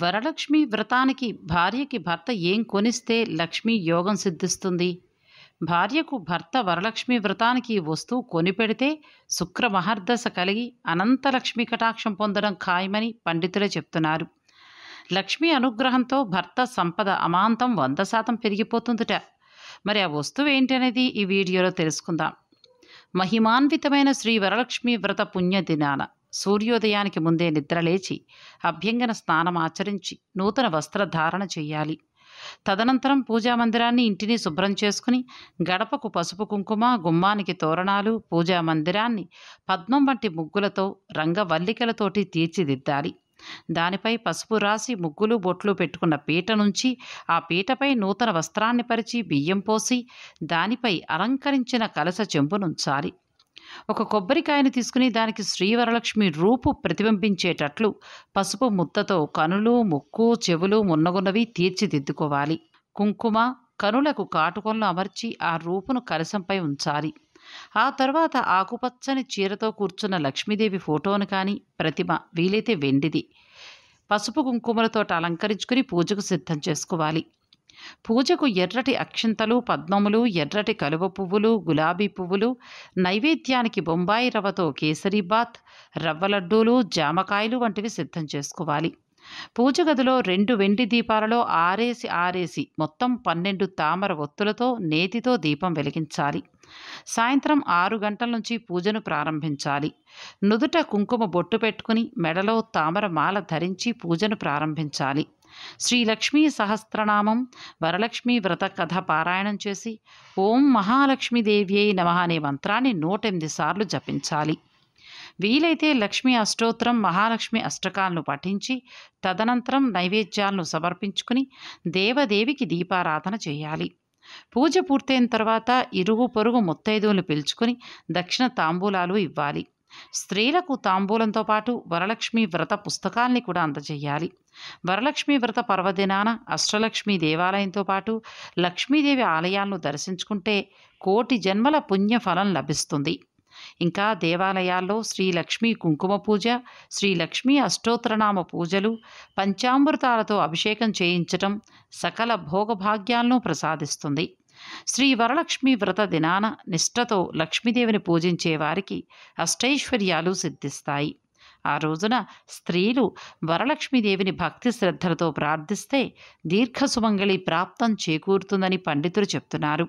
వరలక్ష్మి వ్రతానికి భార్యకి భర్త ఏం కొనిస్తే లక్ష్మి యోగం సిద్ధిస్తుంది భార్యకు భర్త వరలక్ష్మి వ్రతానికి వస్తువు కొనిపెడితే శుక్ర మహర్దశ కలిగి అనంత లక్ష్మి కటాక్షం పొందడం ఖాయమని పండితులే చెప్తున్నారు లక్ష్మి అనుగ్రహంతో భర్త సంపద అమాంతం వంద శాతం పెరిగిపోతుందిట మరి ఆ వస్తువు ఏంటనేది ఈ వీడియోలో తెలుసుకుందాం మహిమాన్వితమైన శ్రీ వరలక్ష్మి వ్రత పుణ్య దినాన సూర్యోదయానికి ముందే నిద్రలేచి అభ్యంగన స్నానం ఆచరించి నూతన వస్త్రధారణ చేయాలి తదనంతరం పూజామందిరాన్ని ఇంటిని శుభ్రం చేసుకుని గడపకు పసుపు కుంకుమ గుమ్మానికి తోరణాలు పూజామందిరాన్ని పద్మం వంటి ముగ్గులతో రంగవల్లికలతోటి తీర్చిదిద్దాలి దానిపై పసుపు రాసి ముగ్గులు బొట్లు పెట్టుకున్న పీట నుంచి ఆ పీటపై నూతన వస్త్రాన్ని పరిచి బియ్యం పోసి దానిపై అలంకరించిన కలస చెంపునుంచాలి ఒక కొబ్బరికాయను తీసుకుని దానికి శ్రీవరలక్ష్మి రూపు ప్రతిబింబించేటట్లు పసుపు ముద్దతో కనులు ముక్కు చెవులు మున్నగున్నవి తీర్చిదిద్దుకోవాలి కుంకుమ కనులకు కాటుకొలను అమర్చి ఆ రూపును కలశంపై ఉంచాలి ఆ తర్వాత ఆకుపచ్చని చీరతో కూర్చున్న లక్ష్మీదేవి ఫోటోను కానీ ప్రతిమ వీలైతే వెండిది పసుపు కుంకుమలతో అలంకరించుకుని పూజకు సిద్ధం చేసుకోవాలి పూజకు ఎర్రటి అక్షింతలు పద్మములు ఎర్రటి కలువ పువ్వులు గులాబీ పువ్వులు నైవేద్యానికి బొంబాయి రవ్వతో కేసరి బాత్ రవ్వ లడ్డూలు జామకాయలు వంటివి సిద్ధం చేసుకోవాలి పూజ గదిలో రెండు వెండి దీపాలలో ఆరేసి ఆరేసి మొత్తం పన్నెండు తామర ఒత్తులతో నేతితో దీపం వెలిగించాలి సాయంత్రం ఆరు గంటల నుంచి పూజను ప్రారంభించాలి నుదుట కుంకుమ బొట్టు పెట్టుకుని మెడలో తామర మాల ధరించి పూజను ప్రారంభించాలి శ్రీలక్ష్మీ సహస్రనామం వరలక్ష్మి వ్రత కథ పారాయణం చేసి ఓం మహాలక్ష్మీదేవ్యై నమ అనే మంత్రాన్ని నూట ఎనిమిది సార్లు జపించాలి వీలైతే లక్ష్మీ అష్టోత్తరం మహాలక్ష్మి అష్టకాలను పఠించి తదనంతరం నైవేద్యాలను సమర్పించుకుని దేవదేవికి దీపారాధన చేయాలి పూజ పూర్తయిన తర్వాత ఇరుగు పొరుగు ముత్తైదువులు పిలుచుకుని దక్షిణ తాంబూలాలు ఇవ్వాలి స్త్రీలకు తాంబూలంతో పాటు వరలక్ష్మీ వ్రత పుస్తకాల్ని కూడా అందజేయాలి వరలక్ష్మి వ్రత పర్వదినాన అష్టలక్ష్మి దేవాలయంతో పాటు లక్ష్మీదేవి ఆలయాలను దర్శించుకుంటే కోటి జన్మల పుణ్యఫలం లభిస్తుంది ఇంకా దేవాలయాల్లో శ్రీ లక్ష్మీ కుంకుమ పూజ శ్రీ లక్ష్మీ అష్టోత్తరనామ పూజలు పంచామృతాలతో అభిషేకం చేయించటం సకల భోగభాగ్యాలను ప్రసాదిస్తుంది శ్రీ వరలక్ష్మి వ్రత దినాన నిష్ఠతో లక్ష్మీదేవిని పూజించే వారికి అష్టైశ్వర్యాలు సిద్ధిస్తాయి ఆ రోజున స్త్రీలు వరలక్ష్మీదేవిని భక్తి శ్రద్ధలతో ప్రార్థిస్తే దీర్ఘసుమంగళి ప్రాప్తం చేకూరుతుందని పండితులు చెప్తున్నారు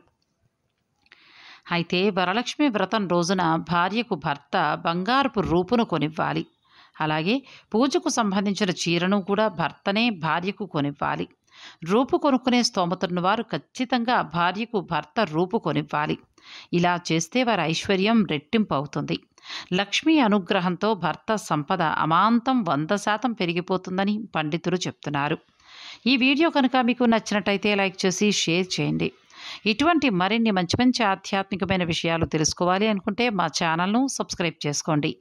అయితే వరలక్ష్మి వ్రతం రోజున భార్యకు భర్త బంగారపు రూపును కొనివ్వాలి అలాగే పూజకు సంబంధించిన చీరను కూడా భర్తనే భార్యకు కొనివ్వాలి రూపు కొనుక్కునే స్తోమతున్న వారు ఖచ్చితంగా భార్యకు భర్త రూపు కొనివ్వాలి ఇలా చేస్తే వారి ఐశ్వర్యం రెట్టింపు అవుతుంది లక్ష్మీ అనుగ్రహంతో భర్త సంపద అమాంతం వంద శాతం పెరిగిపోతుందని పండితులు చెప్తున్నారు ఈ వీడియో కనుక మీకు నచ్చినట్టయితే లైక్ చేసి షేర్ చేయండి ఇటువంటి మరిన్ని మంచి మంచి ఆధ్యాత్మికమైన విషయాలు తెలుసుకోవాలి అనుకుంటే మా ఛానల్ను సబ్స్క్రైబ్ చేసుకోండి